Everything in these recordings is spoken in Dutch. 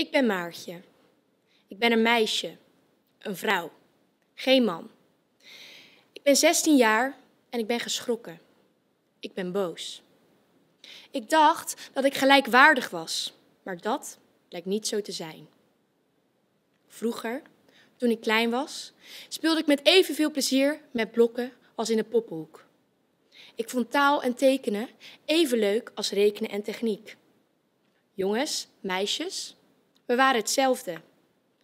Ik ben Maartje. Ik ben een meisje, een vrouw, geen man. Ik ben 16 jaar en ik ben geschrokken. Ik ben boos. Ik dacht dat ik gelijkwaardig was, maar dat lijkt niet zo te zijn. Vroeger, toen ik klein was, speelde ik met evenveel plezier met blokken als in de poppenhoek. Ik vond taal en tekenen even leuk als rekenen en techniek. Jongens, meisjes, we waren hetzelfde.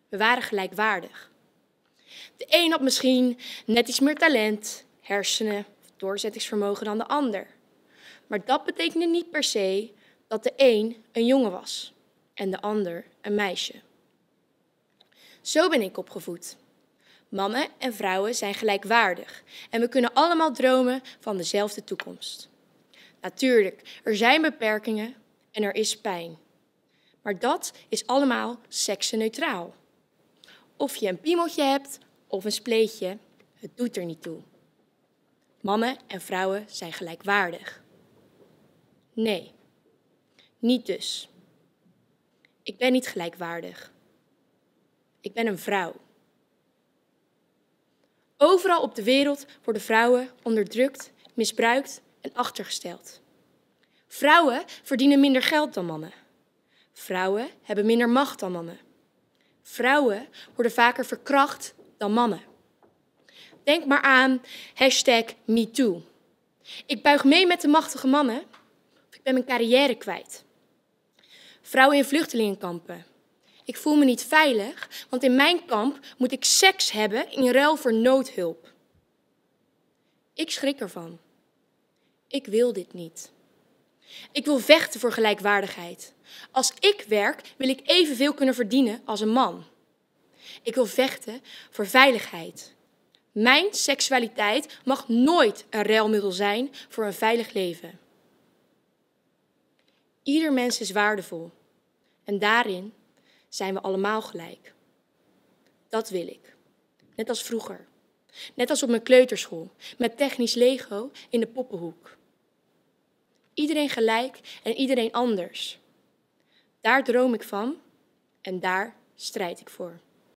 We waren gelijkwaardig. De een had misschien net iets meer talent, hersenen, doorzettingsvermogen dan de ander. Maar dat betekende niet per se dat de een een jongen was en de ander een meisje. Zo ben ik opgevoed. Mannen en vrouwen zijn gelijkwaardig en we kunnen allemaal dromen van dezelfde toekomst. Natuurlijk, er zijn beperkingen en er is pijn. Maar dat is allemaal seksenneutraal. Of je een piemeltje hebt of een spleetje, het doet er niet toe. Mannen en vrouwen zijn gelijkwaardig. Nee, niet dus. Ik ben niet gelijkwaardig. Ik ben een vrouw. Overal op de wereld worden vrouwen onderdrukt, misbruikt en achtergesteld. Vrouwen verdienen minder geld dan mannen. Vrouwen hebben minder macht dan mannen. Vrouwen worden vaker verkracht dan mannen. Denk maar aan hashtag MeToo. Ik buig mee met de machtige mannen of ik ben mijn carrière kwijt. Vrouwen in vluchtelingenkampen. Ik voel me niet veilig, want in mijn kamp moet ik seks hebben in ruil voor noodhulp. Ik schrik ervan. Ik wil dit niet. Ik wil vechten voor gelijkwaardigheid. Als ik werk, wil ik evenveel kunnen verdienen als een man. Ik wil vechten voor veiligheid. Mijn seksualiteit mag nooit een ruilmiddel zijn voor een veilig leven. Ieder mens is waardevol en daarin zijn we allemaal gelijk. Dat wil ik. Net als vroeger. Net als op mijn kleuterschool, met technisch Lego in de poppenhoek. Iedereen gelijk en iedereen anders. Daar droom ik van en daar strijd ik voor.